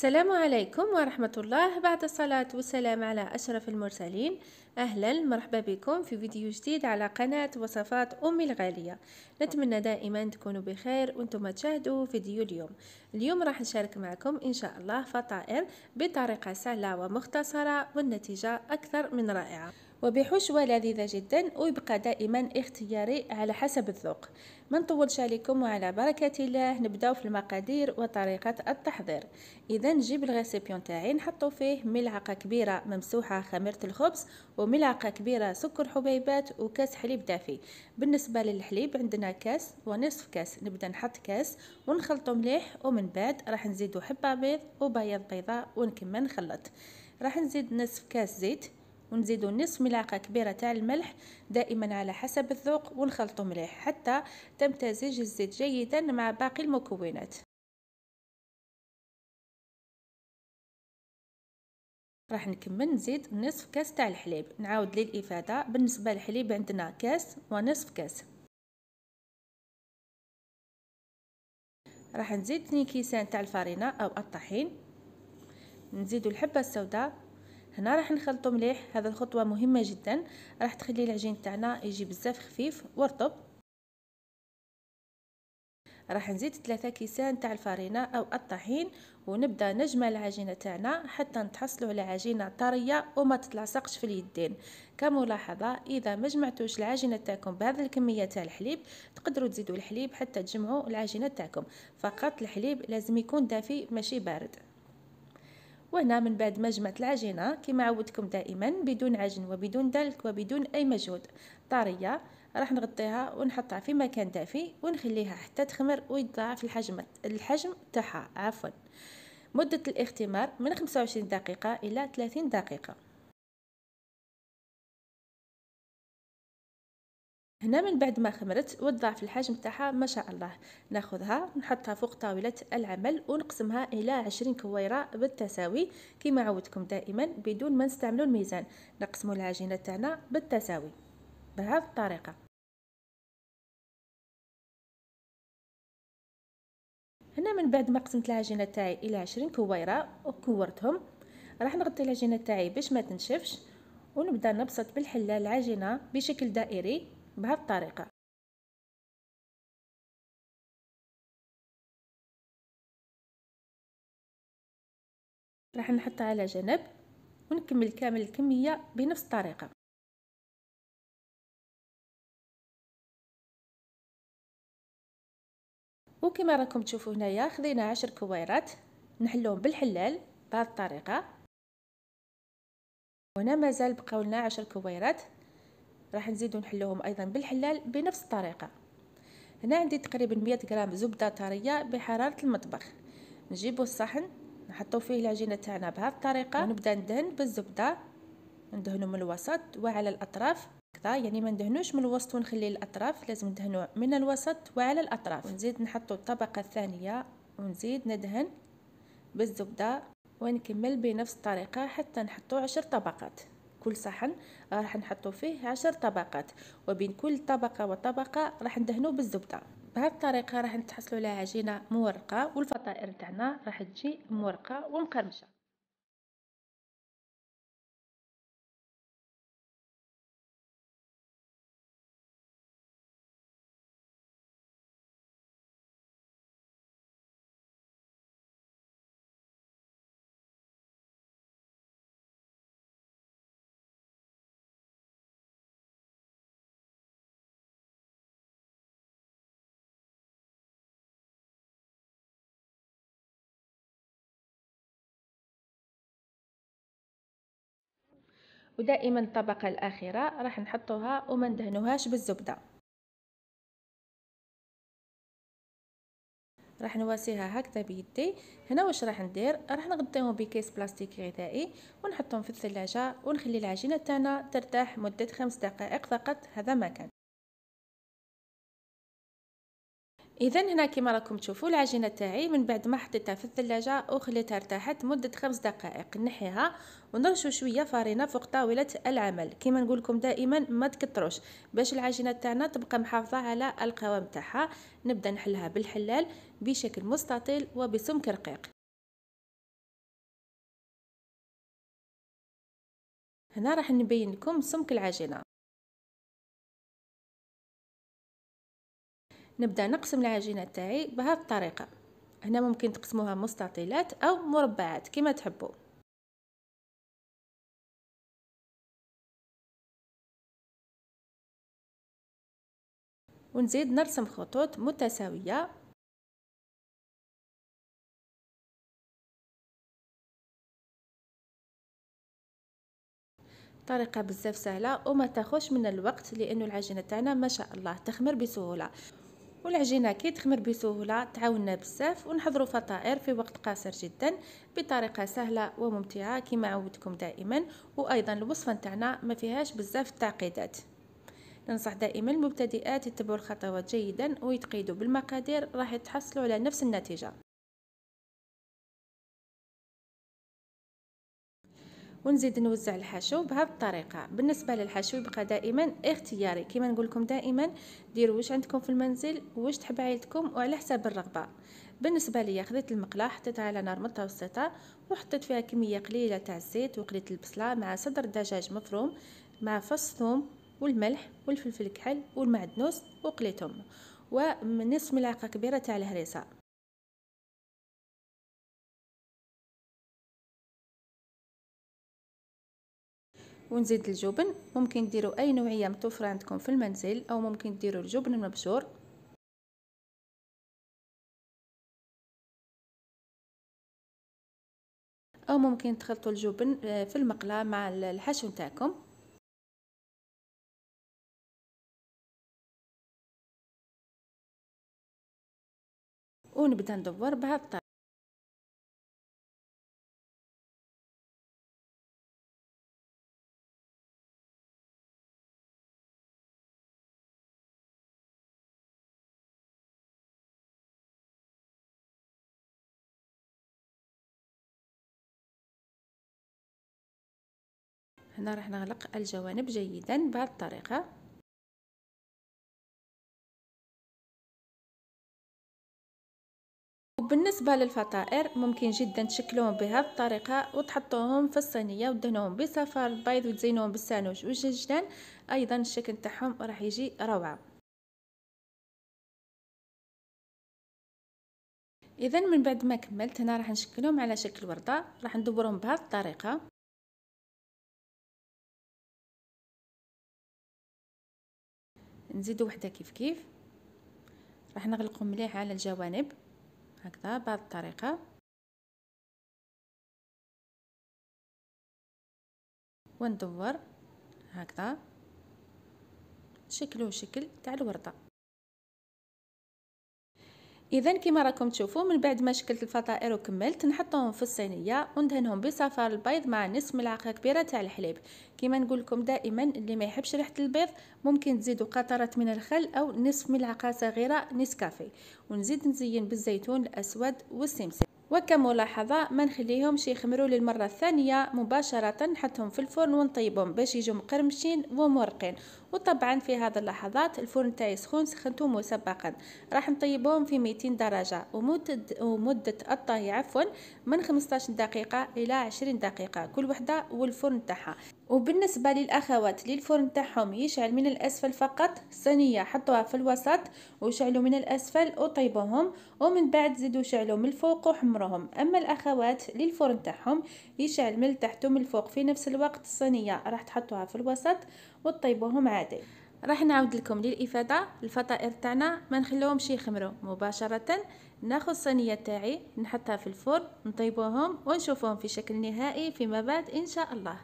السلام عليكم ورحمة الله بعد الصلاة والسلام على أشرف المرسلين أهلا مرحبا بكم في فيديو جديد على قناة وصفات أمي الغالية نتمنى دائما تكونوا بخير وانتم تشاهدوا فيديو اليوم اليوم راح نشارك معكم إن شاء الله فطائر بطريقة سهلة ومختصرة والنتيجة أكثر من رائعة وبحشوة لذيذة جدا ويبقى دائما اختياري على حسب الذوق ما نطولش عليكم وعلى بركة الله نبداو في المقادير وطريقة التحضير اذا نجيب الغسيبيون تاعي نحطو فيه ملعقة كبيرة ممسوحة خميرة الخبز وملعقة كبيرة سكر حبيبات وكاس حليب دافي بالنسبة للحليب عندنا كاس ونصف كاس نبدا نحط كاس ونخلطو مليح ومن بعد راح نزيدو حبة بيض وبياض بيضاء ونكمل نخلط راح نزيد نصف كاس زيت ونزيدو نصف ملعقه كبيره تاع الملح دائما على حسب الذوق ونخلطو مليح حتى تمتزج الزيت جيدا مع باقي المكونات راح نكمل نزيد نصف كاس تاع الحليب نعاود للافاده بالنسبه للحليب عندنا كاس ونصف كاس راح نزيد 2 كيسان تاع الفرينه او الطحين نزيدو الحبه السوداء هنا راح نخلطو مليح هذا الخطوه مهمه جدا راح تخلي العجين تاعنا يجي بزاف خفيف ورطب راح نزيد ثلاثة كيسان تاع الفرينه او الطحين ونبدا نجمع العجينه تاعنا حتى نتحصلوا على عجينه طريه وما تتلاصقش في اليدين كملاحظه اذا ما جمعتوش العجينه تاعكم بهذه الكميه تاع الحليب تقدروا تزيدوا الحليب حتى تجمعوا العجينه تاعكم فقط الحليب لازم يكون دافي ماشي بارد وهنا من بعد ما جمعت العجينه كما عودتكم دائما بدون عجن وبدون دلك وبدون اي مجهود طريه راح نغطيها ونحطها في مكان دافي ونخليها حتى تخمر ويتضاعف الحجم الحجم تاعها عفوا مده الاختمار من 25 دقيقه الى 30 دقيقه هنا من بعد ما خمرت وتضاعف في الحجم تاعها ما شاء الله ناخذها نحطها فوق طاوله العمل ونقسمها الى 20 كويره بالتساوي كما عودتكم دائما بدون ما نستعملوا الميزان نقسموا العجينه تاعنا بالتساوي بهذه الطريقه هنا من بعد ما قسمت العجينه تاعي الى 20 كويره وكورتهم راح نغطي العجينه تاعي باش ما تنشفش ونبدا نبسط بالحله العجينه بشكل دائري بهذه الطريقه راح نحطها على جنب ونكمل كامل الكميه بنفس الطريقه وكما راكم تشوفوا هنايا خدينا عشر كويرات نحلوهم بالحلال بهذه الطريقه هنا مازال بقاولنا عشر كويرات راح نزيدو نحلوهم ايضا بالحلال بنفس الطريقه هنا عندي تقريبا 100 غرام زبده طريه بحراره المطبخ نجيبو الصحن نحطو فيه العجينه تاعنا بهذه الطريقه ونبدا ندهن بالزبده ندهنو من الوسط وعلى الاطراف هكذا يعني ما ندهنوش من الوسط ونخلي الاطراف لازم ندهنو من الوسط وعلى الاطراف ونزيد نحطو الطبقه الثانيه ونزيد ندهن بالزبده ونكمل بنفس الطريقه حتى نحطو عشر طبقات كل صحن آه، راح نحطو فيه عشر طبقات وبين كل طبقة وطبقة راح ندهنو بالزبدة بهذه الطريقة راح نتحصلوا على عجينة مورقة والفطائر تاعنا راح تجي مورقة ومقرمشة ودائما الطبقة الأخيرة راح نحطوها وما ندهنوهاش بالزبدة راح نواسيها هكذا بيدي هنا واش راح ندير راح نغطيهم بكيس بلاستيك غذائي ونحطهم في الثلاجة ونخلي العجينة تاعنا ترتاح مدة خمس دقائق فقط هذا ما كان اذا هنا كما راكم تشوفوا العجينه تاعي من بعد ما حطيتها في الثلاجه وخليتها ارتاحت مده خمس دقائق نحيها ونرشو شويه فرينه فوق طاوله العمل كما نقول لكم دائما ما تكتروش باش العجينه تاعنا تبقى محافظه على القوام تاعها نبدا نحلها بالحلال بشكل مستطيل وبسمك رقيق هنا راح نبين لكم سمك العجينه نبدا نقسم العجينه تاعي بهذه الطريقه هنا ممكن تقسموها مستطيلات او مربعات كما تحبوا ونزيد نرسم خطوط متساويه طريقه بزاف سهله وما تاخذش من الوقت لانه العجينه تاعنا ما شاء الله تخمر بسهوله والعجينه تخمر بسهوله تعاوننا بزاف ونحضروا فطائر في وقت قصير جدا بطريقه سهله وممتعه كما عودتكم دائما وايضا الوصفه نتاعنا ما فيهاش بزاف التعقيدات ننصح دائما المبتدئات يتبعوا الخطوات جيدا ويتقيدوا بالمقادير راح تحصلوا على نفس النتيجه ونزيد نوزع الحشو بهذه الطريقه بالنسبه للحشو يبقى دائما اختياري كما نقول لكم دائما ديروا واش عندكم في المنزل واش تحب عائلتكم وعلى حساب الرغبه بالنسبه ليا خديت المقله حطيتها على نار متوسطه وحطيت فيها كميه قليله تاع الزيت وقليت البصله مع صدر دجاج مفروم مع فص ثوم والملح والفلفل الكحل والمعدنوس وقليتهم ونصف ملعقه كبيره تاع الهريسه ونزيد الجبن ممكن ديروا اي نوعيه متوفره عندكم في المنزل او ممكن ديروا الجبن المبشور او ممكن تخلطوا الجبن آه، في المقله مع الحشو نتاعكم ونبدا ندور بعض هنا راح نغلق الجوانب جيدا بهذه الطريقه وبالنسبة للفطائر ممكن جدا تشكلوهم بهذه الطريقة وتحطوهم في الصينية ودهنوهم بصفار البيض وتزينوهم بالسانوج والجنجلان أيضا الشكل تاعهم راح يجي روعة اذا من بعد ما كملت هنا راح نشكلهم على شكل وردة راح ندورهم بهذه الطريقة نزيدو وحده كيف كيف راح نغلقو مليح على الجوانب هكذا بهذه الطريقه وندور هكذا شكله شكل تاع الورده اذا كما راكم تشوفوا من بعد ما شكلت الفطائر وكملت نحطهم في الصينيه وندهنهم بصفار البيض مع نصف ملعقه كبيره تاع الحليب كما نقول لكم دائما اللي ما يحبش ريحه البيض ممكن تزيدوا قطره من الخل او نصف ملعقه صغيره نسكافي ونزيد نزين بالزيتون الاسود والسمسم وكملاحظه ما نخليهمش يخمروا للمره الثانيه مباشره نحطهم في الفرن ونطيبهم باش يجوا مقرمشين ومرقين وطبعا في هذه اللحظات الفرن تاعي سخون سخنته مسبقا راح نطيبهم في 200 درجه ومده ومده الطهي عفوا من 15 دقيقه الى 20 دقيقه كل وحده والفرن تاعها وبالنسبة للأخوات للفرن تاعهم يشعل من الأسفل فقط صينية حطوها في الوسط وشعلوا من الأسفل وطيبوهم ومن بعد زيدوا شعلوا من الفوق وحمرهم أما الأخوات للفرن تاعهم يشعل من التحت ومن الفوق في نفس الوقت الصينية راح تحطوها في الوسط وطيبوهم عادي راح نعود لكم للافاده الفطائر تاعنا ما نخليهمش يخمروا مباشره ناخذ الصينيه تاعي نحطها في الفرن نطيبوهم ونشوفوهم في شكل نهائي فيما بعد ان شاء الله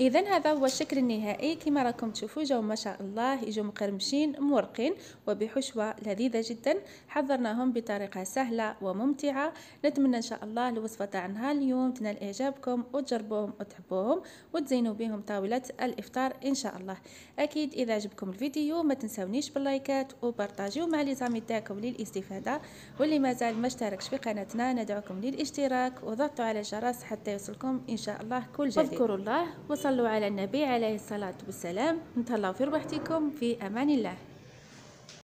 اذا هذا هو الشكل النهائي كما راكم تشوفوا جاوا ما شاء الله يجوا مقرمشين مورقين وبحشوه لذيذه جدا حضرناهم بطريقه سهله وممتعه نتمنى ان شاء الله الوصفه تاعنا اليوم تنال اعجابكم وتجربوهم وتحبوهم وتزينوا بهم طاوله الافطار ان شاء الله اكيد اذا عجبكم الفيديو ما تنساونيش باللايكات وبارطاجيو مع لي زامي تاعكم للاستفاده واللي مازال ما اشتركش في قناتنا ندعوكم للاشتراك وضغطوا على الجرس حتى يوصلكم ان شاء الله كل جديد الله صلوا على النبي عليه الصلاة والسلام نتهلاو في ربحتكم في أمان الله